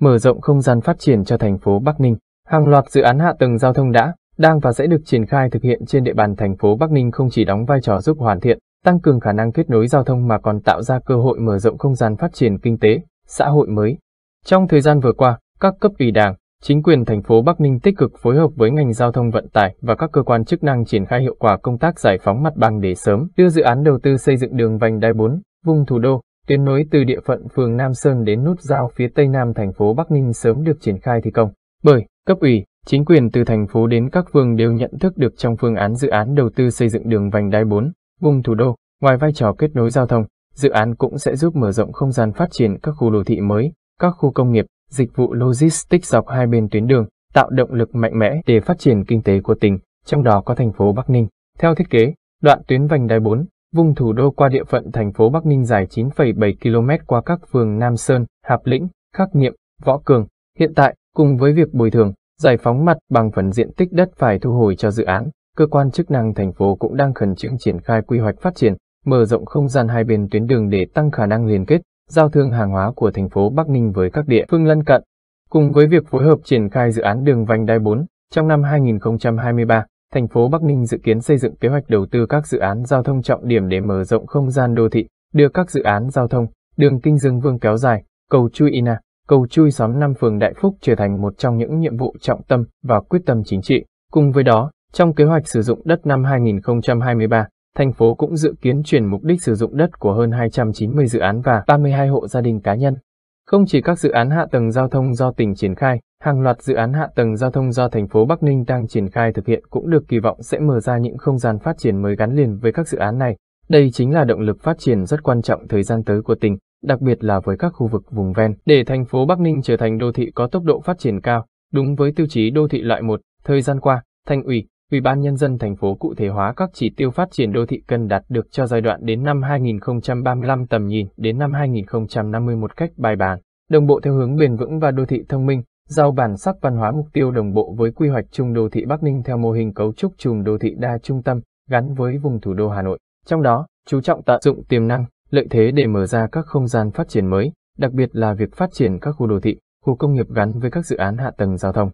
mở rộng không gian phát triển cho thành phố Bắc Ninh. Hàng loạt dự án hạ tầng giao thông đã, đang và sẽ được triển khai thực hiện trên địa bàn thành phố Bắc Ninh không chỉ đóng vai trò giúp hoàn thiện, tăng cường khả năng kết nối giao thông mà còn tạo ra cơ hội mở rộng không gian phát triển kinh tế, xã hội mới. Trong thời gian vừa qua, các cấp ủy Đảng, chính quyền thành phố Bắc Ninh tích cực phối hợp với ngành giao thông vận tải và các cơ quan chức năng triển khai hiệu quả công tác giải phóng mặt bằng để sớm đưa dự án đầu tư xây dựng đường vành đai 4, vùng thủ đô Tuyến nối từ địa phận phường Nam Sơn đến nút giao phía tây nam thành phố Bắc Ninh sớm được triển khai thi công. Bởi, cấp ủy, chính quyền từ thành phố đến các phường đều nhận thức được trong phương án dự án đầu tư xây dựng đường vành đai 4, vùng thủ đô, ngoài vai trò kết nối giao thông, dự án cũng sẽ giúp mở rộng không gian phát triển các khu đô thị mới, các khu công nghiệp, dịch vụ logistics dọc hai bên tuyến đường, tạo động lực mạnh mẽ để phát triển kinh tế của tỉnh, trong đó có thành phố Bắc Ninh. Theo thiết kế, đoạn tuyến vành đai 4, vùng thủ đô qua địa phận thành phố Bắc Ninh dài 9,7 km qua các phường Nam Sơn, Hạp Lĩnh, Khắc Niệm, Võ Cường. Hiện tại, cùng với việc bồi thường, giải phóng mặt bằng phần diện tích đất phải thu hồi cho dự án, cơ quan chức năng thành phố cũng đang khẩn trương triển khai quy hoạch phát triển, mở rộng không gian hai bên tuyến đường để tăng khả năng liên kết, giao thương hàng hóa của thành phố Bắc Ninh với các địa phương lân cận. Cùng với việc phối hợp triển khai dự án đường vành đai 4, trong năm 2023, thành phố Bắc Ninh dự kiến xây dựng kế hoạch đầu tư các dự án giao thông trọng điểm để mở rộng không gian đô thị, đưa các dự án giao thông, đường Kinh Dương Vương kéo dài, cầu Chui Ina, cầu Chui xóm 5 phường Đại Phúc trở thành một trong những nhiệm vụ trọng tâm và quyết tâm chính trị. Cùng với đó, trong kế hoạch sử dụng đất năm 2023, thành phố cũng dự kiến chuyển mục đích sử dụng đất của hơn 290 dự án và 32 hộ gia đình cá nhân. Không chỉ các dự án hạ tầng giao thông do tỉnh triển khai, Hàng loạt dự án hạ tầng giao thông do thành phố Bắc Ninh đang triển khai thực hiện cũng được kỳ vọng sẽ mở ra những không gian phát triển mới gắn liền với các dự án này. Đây chính là động lực phát triển rất quan trọng thời gian tới của tỉnh, đặc biệt là với các khu vực vùng ven. Để thành phố Bắc Ninh trở thành đô thị có tốc độ phát triển cao, đúng với tiêu chí đô thị loại 1, thời gian qua, Thành ủy, Ủy ban nhân dân thành phố cụ thể hóa các chỉ tiêu phát triển đô thị cần đạt được cho giai đoạn đến năm 2035 tầm nhìn đến năm 2051 cách bài bản, đồng bộ theo hướng bền vững và đô thị thông minh. Giao bản sắc văn hóa mục tiêu đồng bộ với quy hoạch chung đô thị Bắc Ninh theo mô hình cấu trúc chùm đô thị đa trung tâm gắn với vùng thủ đô Hà Nội. Trong đó, chú trọng tận dụng tiềm năng, lợi thế để mở ra các không gian phát triển mới, đặc biệt là việc phát triển các khu đô thị, khu công nghiệp gắn với các dự án hạ tầng giao thông.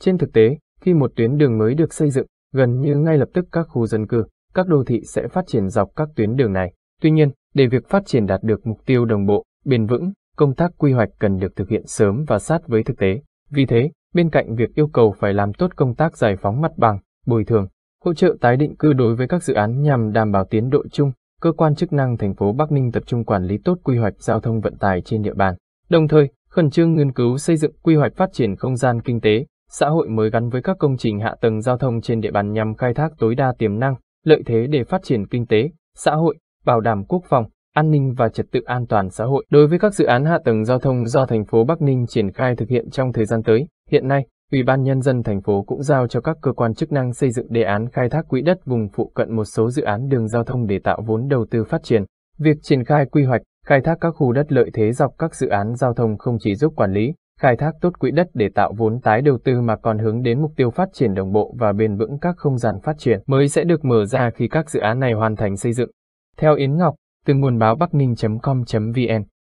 Trên thực tế, khi một tuyến đường mới được xây dựng, gần như ngay lập tức các khu dân cư, các đô thị sẽ phát triển dọc các tuyến đường này. Tuy nhiên, để việc phát triển đạt được mục tiêu đồng bộ, bền vững, công tác quy hoạch cần được thực hiện sớm và sát với thực tế. Vì thế, bên cạnh việc yêu cầu phải làm tốt công tác giải phóng mặt bằng, bồi thường, hỗ trợ tái định cư đối với các dự án nhằm đảm bảo tiến độ chung, cơ quan chức năng thành phố Bắc Ninh tập trung quản lý tốt quy hoạch giao thông vận tải trên địa bàn, đồng thời khẩn trương nghiên cứu xây dựng quy hoạch phát triển không gian kinh tế, xã hội mới gắn với các công trình hạ tầng giao thông trên địa bàn nhằm khai thác tối đa tiềm năng, lợi thế để phát triển kinh tế, xã hội, bảo đảm quốc phòng, an ninh và trật tự an toàn xã hội đối với các dự án hạ tầng giao thông do thành phố Bắc Ninh triển khai thực hiện trong thời gian tới. Hiện nay, Ủy ban Nhân dân thành phố cũng giao cho các cơ quan chức năng xây dựng đề án khai thác quỹ đất vùng phụ cận một số dự án đường giao thông để tạo vốn đầu tư phát triển. Việc triển khai quy hoạch, khai thác các khu đất lợi thế dọc các dự án giao thông không chỉ giúp quản lý, khai thác tốt quỹ đất để tạo vốn tái đầu tư mà còn hướng đến mục tiêu phát triển đồng bộ và bền vững các không gian phát triển mới sẽ được mở ra khi các dự án này hoàn thành xây dựng. Theo Yến Ngọc, từ nguồn báo bắc ninh com vn